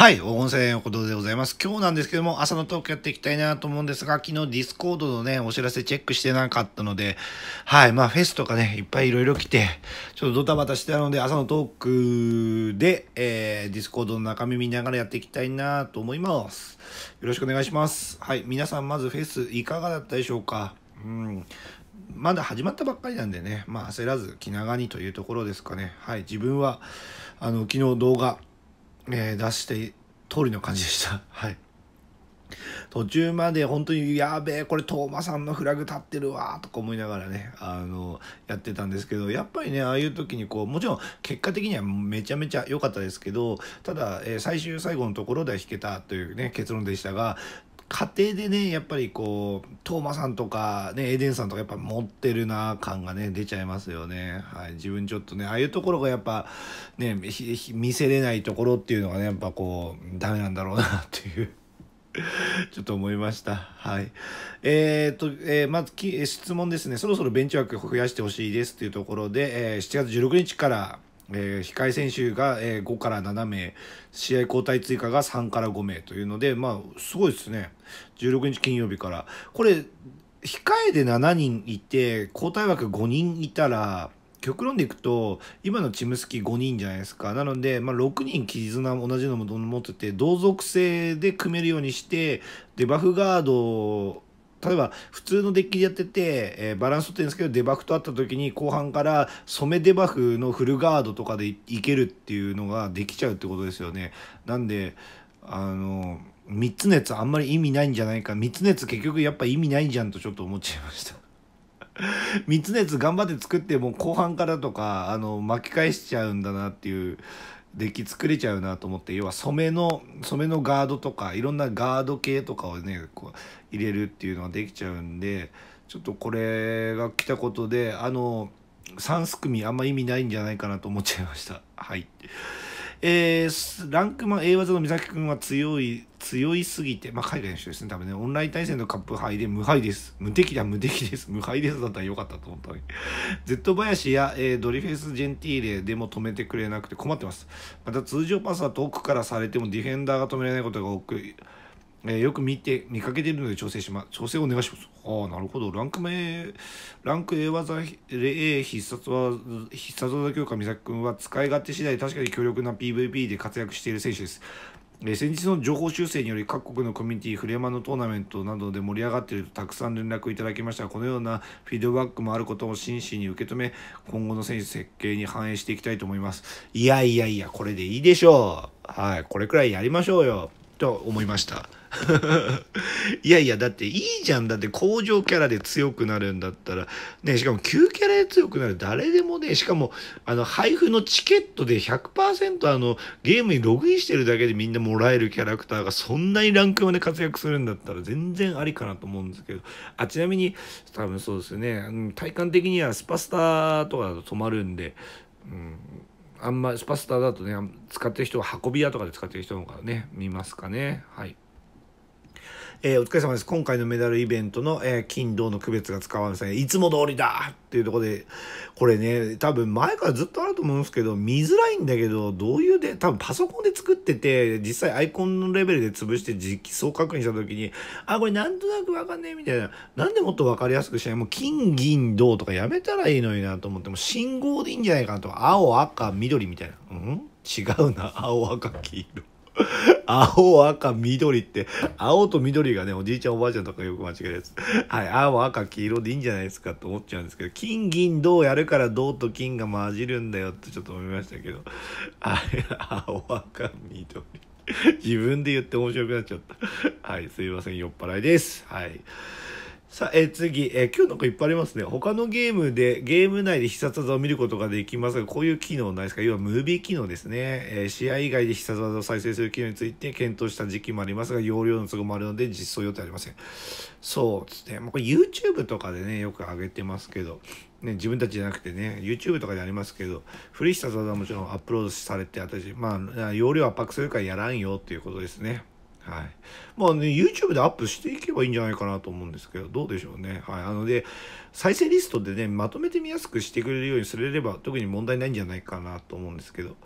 はい、黄金千円ことでございます。今日なんですけども、朝のトークやっていきたいなと思うんですが、昨日ディスコードのね、お知らせチェックしてなかったので、はい、まあフェスとかね、いっぱいいろいろ来て、ちょっとドタバタしてたので、朝のトークで、えー、ディスコードの中身見ながらやっていきたいなと思います。よろしくお願いします。はい、皆さんまずフェスいかがだったでしょうかうん。まだ始まったばっかりなんでね、まあ焦らず気長にというところですかね。はい、自分は、あの、昨日動画、えー、出して通りの感じでした。はい途中まで本当にやべえこれトーマさんのフラグ立ってるわとか思いながらねあのやってたんですけどやっぱりねああいう時にこうもちろん結果的にはめちゃめちゃ良かったですけどただ、えー、最終最後のところでは引けたというね結論でしたが家庭でねやっぱりこうトーマさんとか、ね、エデンさんとかやっぱ持ってるな感がね出ちゃいますよね、はい、自分ちょっとねああいうところがやっぱね見せれないところっていうのがねやっぱこうダメなんだろうなっていう。ちょっと思いました。はい。えー、っと、えー、まず質問ですね。そろそろベンチワーク増やしてほしいですっていうところで、えー、7月16日からえー、控え選手が、えー、5から7名試合交代追加が3から5名というのでまあすごいですね16日金曜日からこれ控えで7人いて交代枠5人いたら極論でいくと今のチームスキー5人じゃないですかなので、まあ、6人絆同じのも持ってて同族性で組めるようにしてデバフガード例えば普通のデッキでやってて、えー、バランス取ってるんですけどデバフとあった時に後半から染めデバフのフルガードとかでいけるっていうのができちゃうってことですよね。なんであの3つのやつあんまり意味ないんじゃないか3つのやつ結局やっぱ意味ないじゃんとちょっと思っちゃいました3つのやつ頑張って作っても後半からとかあの巻き返しちゃうんだなっていうデッキ作れちゃうなと思って要は染めの染めのガードとかいろんなガード系とかをねこう入れるっていうのができちゃうんでちょっとこれが来たことであの3すくみあんま意味ないんじゃないかなと思っちゃいましたはい。えー、ランクマン A 技の三崎君は強い、強いすぎて、まあ、海外の人ですね、多分ね、オンライン対戦のカップ杯で無敗です。無敵だ、無敵です。無敗ですだったらよかったと思ったのに。Z 林や、えー、ドリフェス・ジェンティーレでも止めてくれなくて困ってます。また通常パスは遠くからされてもディフェンダーが止められないことが多く、えー、よく見て見かけているので調整しま調整お願いします。ああなるほどランク名ランク A 技 A 必殺技必殺技強化美咲君は使い勝手次第確かに強力な PVP で活躍している選手です。えー、先日の情報修正により各国のコミュニティフレーマのトーナメントなどで盛り上がっているとたくさん連絡いただきましたがこのようなフィードバックもあることを真摯に受け止め今後の選手設計に反映していきたいと思いますいやいやいやこれでいいでしょうはいこれくらいやりましょうよと思いました。いやいや、だっていいじゃん。だって工場キャラで強くなるんだったら。ね、しかも急キャラで強くなる。誰でもね、しかも、あの、配布のチケットで100%あの、ゲームにログインしてるだけでみんなもらえるキャラクターがそんなにランクまで活躍するんだったら全然ありかなと思うんですけど。あ、ちなみに、多分そうですね。体感的にはスパスターとかだと止まるんで、うん。あんまスパスターだとね、使ってる人は運び屋とかで使ってる人の方がね、見ますかね。はい。えー、お疲れ様です。今回のメダルイベントの、えー、金、銅の区別が使われません。いつも通りだっていうとこで、これね、多分前からずっとあると思うんですけど、見づらいんだけど、どういうで、多分パソコンで作ってて、実際アイコンのレベルで潰して実装確認した時に、あ、これなんとなくわかんねえみたいな。なんでもっとわかりやすくしないもう金、銀、銅とかやめたらいいのになと思って、も信号でいいんじゃないかなと。青、赤、緑みたいな。うん違うな。青、赤、黄色。青、赤、緑って、青と緑がね、おじいちゃんおばあちゃんとかよく間違えるやつ。はい、青、赤、黄色でいいんじゃないですかって思っちゃうんですけど、金、銀、銅やるから銅と金が混じるんだよってちょっと思いましたけど、はい、青、赤、緑。自分で言って面白くなっちゃった。はい、すいません、酔っ払いです。はい。さあ、えー、次、えー、今日なんかいっぱいありますね。他のゲームで、ゲーム内で必殺技を見ることができますが、こういう機能ないですか要はムービー機能ですね。えー、試合以外で必殺技を再生する機能について検討した時期もありますが、容量の都合もあるので実装予定ありません。そうですね。まあ、これ YouTube とかでね、よく上げてますけど、ね、自分たちじゃなくてね、YouTube とかでありますけど、フリー必殺技はもちろんアップロードされてあったし、まあ、容量圧迫するからやらんよっていうことですね。はい。まあね、YouTube でアップしていけばいいんじゃないかなと思うんですけど、どうでしょうね。はい。あので、再生リストでね、まとめて見やすくしてくれるようにすれば、特に問題ないんじゃないかなと思うんですけど。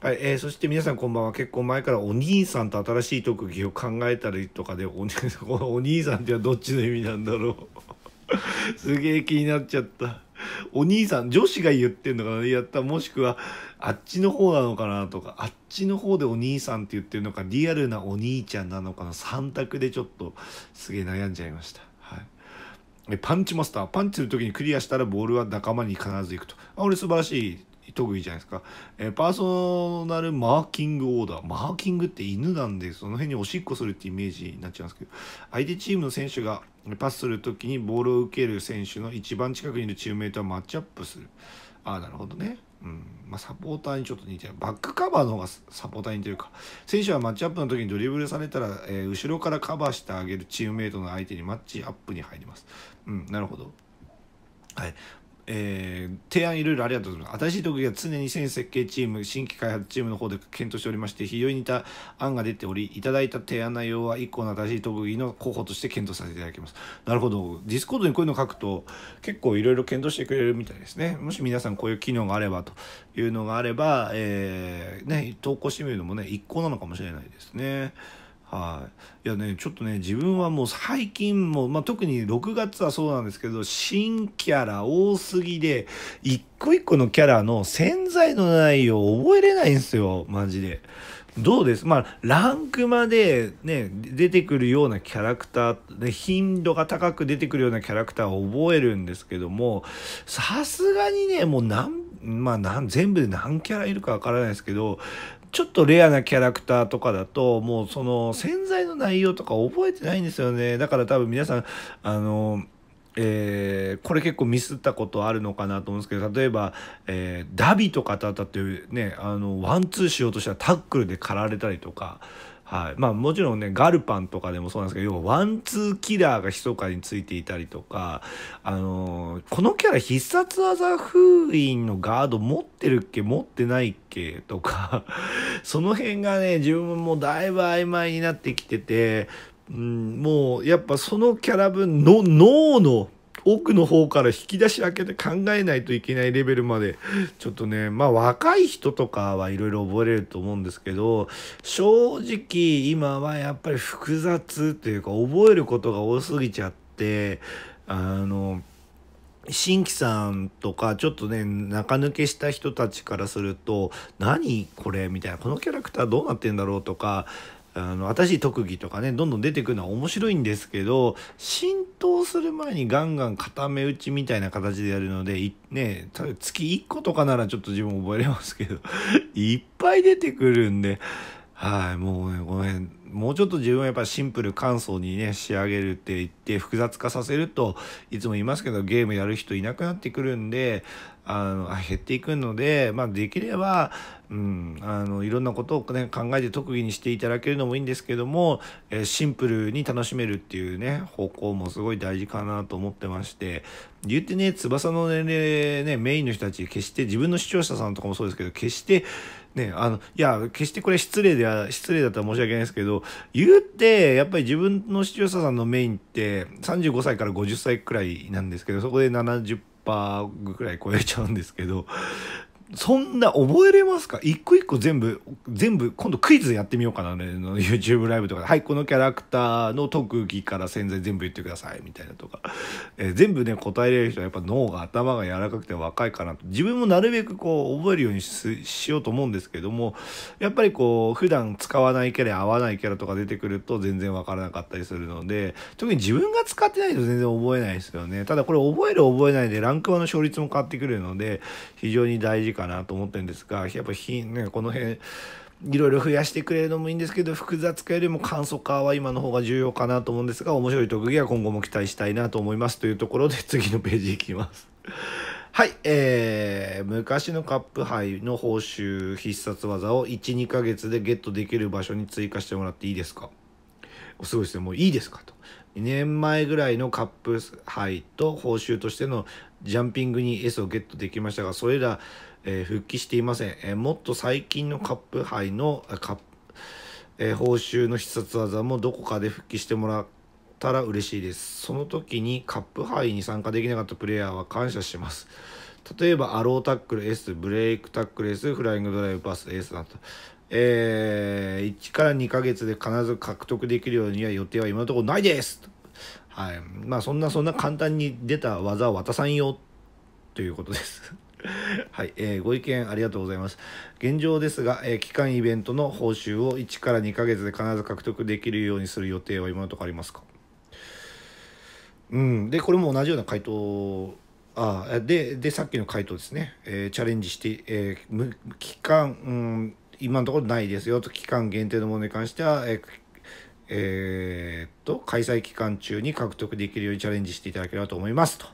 はい、えー、そして皆さんこんばんは。結構前からお兄さんと新しい特技を考えたりとかで、お, お兄さんってはどっちの意味なんだろう。すげえ気になっちゃった。お兄さん、女子が言ってんのかなやった、もしくは、あっちの方なのかなとか、あっちの方でお兄さんって言ってるのか、リアルなお兄ちゃんなのかの3択でちょっと、すげえ悩んじゃいました。はい。パンチマスター。パンチするときにクリアしたらボールは仲間に必ず行くと。あ、俺素晴らしい特技じゃないですか。えパーソナルマーキングオーダー。マーキングって犬なんで、その辺におしっこするってイメージになっちゃうんですけど、相手チームの選手がパスする時にボールを受ける選手の一番近くにいるチームメイトはマッチアップするああなるほどねうんまあ、サポーターにちょっと似てるバックカバーの方がサポーターに似てるか選手はマッチアップの時にドリブルされたら、えー、後ろからカバーしてあげるチームメイトの相手にマッチアップに入りますうんなるほどはい、えー、提案いろいろありがとうございます。新しい特技は常に先設計チーム、新規開発チームの方で検討しておりまして、非常に似た案が出ており、いただいた提案内容は1個の新しい特技の候補として検討させていただきます。なるほど。ディスコードにこういうの書くと、結構いろいろ検討してくれるみたいですね。もし皆さんこういう機能があればというのがあれば、えー、ね、投稿してみるのもね、一個なのかもしれないですね。はい、いやねちょっとね自分はもう最近も、まあ、特に6月はそうなんですけど新キャラ多すぎで一個一個のキャラの潜在の内容を覚えれないんですよマジで。どうですまあランクまでね出てくるようなキャラクターで頻度が高く出てくるようなキャラクターを覚えるんですけどもさすがにねもう何まあ、全部で何キャラいるかわからないですけどちょっとレアなキャラクターとかだと、もうその潜在の内容とか覚えてないんですよね。だから多分皆さん、あの、えー、これ結構ミスったことあるのかなと思うんですけど例えば、えー、ダビとかと当たってねあのワンツーしようとしたらタックルで狩られたりとかはいまあ、もちろんねガルパンとかでもそうなんですけど要はワンツーキラーが密かについていたりとか、あのー、このキャラ必殺技封印のガード持ってるっけ持ってないっけとか その辺がね自分もだいぶ曖昧になってきてて、うん、もうやっぱそのキャラ分の脳の奥の方から引き出し開けて考えないといけないレベルまで、ちょっとね、まあ若い人とかはいろいろ覚えれると思うんですけど、正直今はやっぱり複雑というか覚えることが多すぎちゃって、あの、新規さんとかちょっとね中抜けした人たちからすると「何これ」みたいな「このキャラクターどうなってんだろう」とかあの新しい特技とかねどんどん出てくるのは面白いんですけど浸透する前にガンガン固め打ちみたいな形でやるのでね月1個とかならちょっと自分覚えれますけど いっぱい出てくるんではい、もうね、この辺、もうちょっと自分はやっぱシンプル感想にね、仕上げるって言って、複雑化させると、いつも言いますけど、ゲームやる人いなくなってくるんで、あの、減っていくので、まあ、できれば、うん、あの、いろんなことをね、考えて特技にしていただけるのもいいんですけども、えー、シンプルに楽しめるっていうね、方向もすごい大事かなと思ってまして、言ってね、翼の年齢ね、メインの人たち、決して自分の視聴者さんとかもそうですけど、決して、ね、あの、いや、決してこれ失礼では、失礼だったら申し訳ないですけど、言うって、やっぱり自分の視聴者さんのメインって、35歳から50歳くらいなんですけど、そこで70%ぐらい超えちゃうんですけど、そんな覚えれますか一個一個全部、全部、今度クイズやってみようかな、ね、YouTube ライブとかで。はい、このキャラクターの特技から潜在全部言ってください、みたいなとか。えー、全部ね、答えれる人はやっぱ脳が、頭が柔らかくて若いかなと。自分もなるべくこう、覚えるようにしようと思うんですけども、やっぱりこう、普段使わないキャラ、合わないキャラとか出てくると全然わからなかったりするので、特に自分が使ってないと全然覚えないですよね。ただこれ覚える覚えないで、ランクはの勝率も変わってくるので、非常に大事かなと思ってるんですがやっぱひ、ね、この辺いろいろ増やしてくれるのもいいんですけど複雑化よりも簡素化は今の方が重要かなと思うんですが面白い特技は今後も期待したいなと思いますというところで 次のページいきます。はい、えー、昔のカップ杯の報酬必殺技を1、2ヶ月でゲットできる場所に追加してもらっていいですかお過ごしでもいいですかと。2年前ぐらいのカップ杯と報酬としてのジャンピングに S をゲットできましたが、それら、えー、復帰していません、えー、もっと最近のカップ杯のカップ、えー、報酬の必殺技もどこかで復帰してもらったら嬉しいです。その時にカップ杯に参加できなかったプレイヤーは感謝します。例えばアロータックル S ブレイクタックル S フライングドライブパス S などえー、1から2ヶ月で必ず獲得できるようには予定は今のところないですはい。まあそんなそんな簡単に出た技を渡さんよということです。はい、えー、ご意見ありがとうございます。現状ですが、えー、期間イベントの報酬を1から2ヶ月で必ず獲得できるようにする予定は今のところありますかうん。で、これも同じような回答あででさっきの回答ですね、えー、チャレンジして、えー、期間、うん、今のところないですよと期間限定のものに関しては、えーえー、っと、開催期間中に獲得できるようにチャレンジしていただければと思いますと。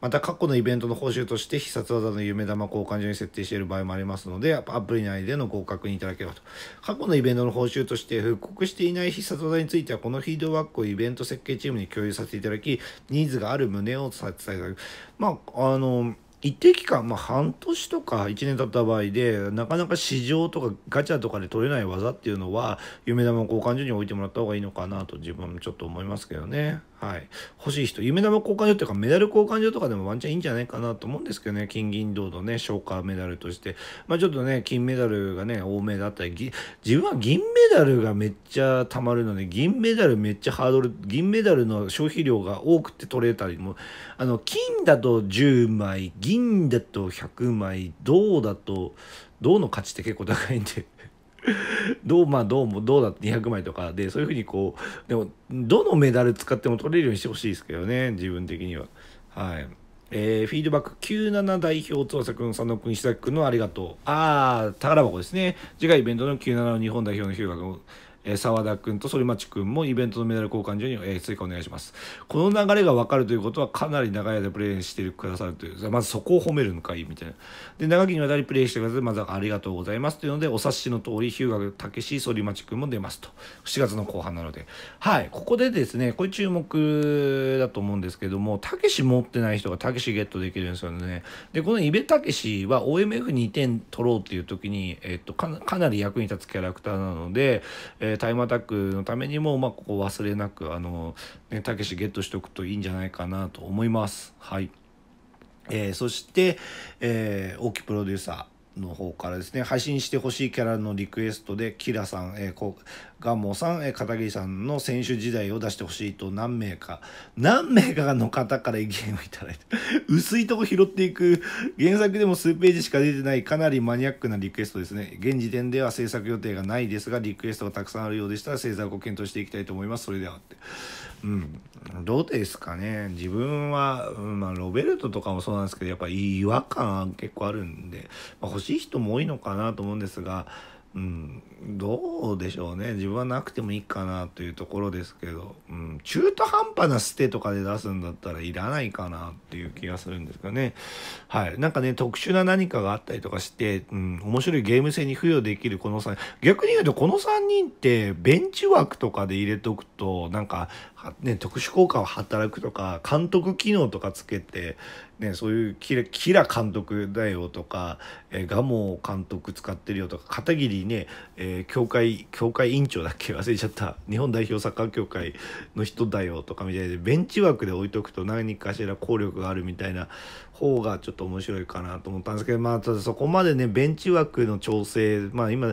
また、過去のイベントの報酬として、必殺技の夢玉交換所に設定している場合もありますので、アプリ内でのご確認いただければと。過去のイベントの報酬として、復刻していない必殺技については、このフィードバックをイベント設計チームに共有させていただき、ニーズがある旨を伝えていただく。まあ、あの、一定期間、まあ、半年とか1年経った場合でなかなか市場とかガチャとかで取れない技っていうのは夢玉交換所に置いてもらった方がいいのかなと自分もちょっと思いますけどね。はい、欲しい人、夢玉交換所というかメダル交換所とかでもワンチャンいいんじゃないかなと思うんですけどね、金銀銅のね、消化メダルとして、まあちょっとね、金メダルがね、多めだったり、自分は銀メダルがめっちゃたまるので、銀メダルめっちゃハードル、銀メダルの消費量が多くて取れたりも、あの、金だと10枚、銀だと100枚、銅だと、銅の価値って結構高いんで どうまあどうもどうだって200枚とかでそういうふうにこうでもどのメダル使っても取れるようにしてほしいですけどね自分的にははいえー、フィードバック97代表翼くん佐野君久石崎のありがとうああ宝箱ですね次回イベントの97の日本代表の日向君澤田君と反町君もイベントのメダル交換所に追加お願いしますこの流れが分かるということはかなり長い間プレーしてくださるというまずそこを褒めるのかいいみたいなで長きにわたりプレーしてくださってまずありがとうございますというのでお察しの通り日向武史反町君も出ますと7月の後半なのではいここでですねこれ注目だと思うんですけども武史持ってない人が武史ゲットできるんですよねでこの伊部武史は OMF2 点取ろうっていう時に、えっと、かなり役に立つキャラクターなので、えーえー、タイムアタックのためにも、まあ、ここ忘れなく、あの、ね、たけしゲットしておくといいんじゃないかなと思います。はい。えー、そして、えー、大木プロデューサー、の方からですね配信してほしいキャラのリクエストでキラさん、えー、ガモさん、えー、片桐さんの選手時代を出してほしいと何名か何名かの方から意見をいただいて 薄いとこ拾っていく原作でも数ページしか出てないかなりマニアックなリクエストですね現時点では制作予定がないですがリクエストがたくさんあるようでしたら制作を検討していきたいと思いますそれではってうん、どうですかね自分は、うんまあ、ロベルトとかもそうなんですけどやっぱ違和感結構あるんで、まあ、欲しい人も多いのかなと思うんですがうん、どうでしょうね自分はなくてもいいかなというところですけど、うん、中途半端な捨てとかで出すんだったらいらないかなっていう気がするんですがねはいなんかね特殊な何かがあったりとかして、うん、面白いゲーム性に付与できるこの3逆に言うとこの3人ってベンチ枠とかで入れとくとなんか、ね、特殊効果を働くとか監督機能とかつけて、ね、そういうキラキラ監督だよとか、えガモ監督使ってるよとか片桐ね、えー、教会教会委員長だっけ忘れちゃった日本代表サッカー協会の人だよとかみたいでベンチ枠で置いとくと何かしら効力があるみたいな方がちょっと面白いかなと思ったんですけどまあただそこまでねベンチ枠の調整まあ今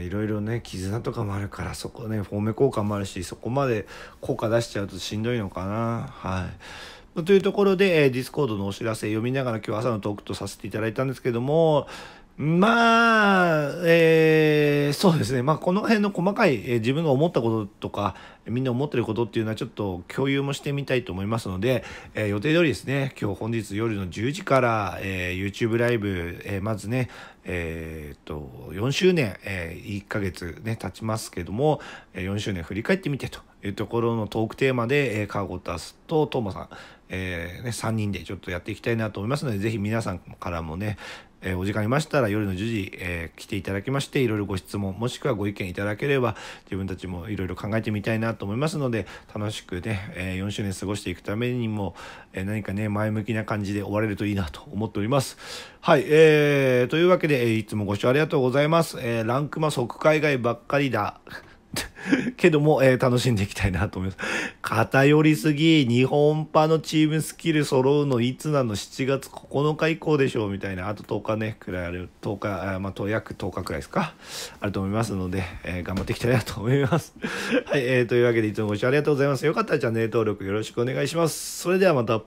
いろいろね絆とかもあるからそこねフォーメ効果もあるしそこまで効果出しちゃうとしんどいのかなはい。というところで、えディスコードのお知らせ読みながら今日朝のトークとさせていただいたんですけども、まあ、えー、そうですね、まあ、この辺の細かい、えー、自分が思ったこととか、みんな思ってることっていうのはちょっと共有もしてみたいと思いますので、えー、予定通りですね、今日本日夜の10時から、えー、YouTube ライブ、えー、まずね、えー、っと、4周年、えー、1ヶ月ね、経ちますけども、4周年振り返ってみてというところのトークテーマで、えー、カーゴタスとトーマさん、えーね、3人でちょっとやっていきたいなと思いますので、ぜひ皆さんからもね、えー、お時間ありましたら夜の10時、えー、来ていただきまして、いろいろご質問、もしくはご意見いただければ、自分たちもいろいろ考えてみたいなと思いますので、楽しくね、えー、4周年過ごしていくためにも、え何かね、前向きな感じで終われるといいなと思っております。はい、えー、というわけで、いつもご視聴ありがとうございます。えランクマ即海外ばっかりだ。けども、えー、楽しんでいきたいなと思います。偏りすぎ、日本派のチームスキル揃うのいつなの ?7 月9日以降でしょうみたいな、あと10日ね、くらいある、10日、あまあ、約10日くらいですか、あると思いますので、えー、頑張っていきたいなと思います。はい、えー、というわけでいつもご視聴ありがとうございます。よかったらチャンネル登録よろしくお願いします。それではまた。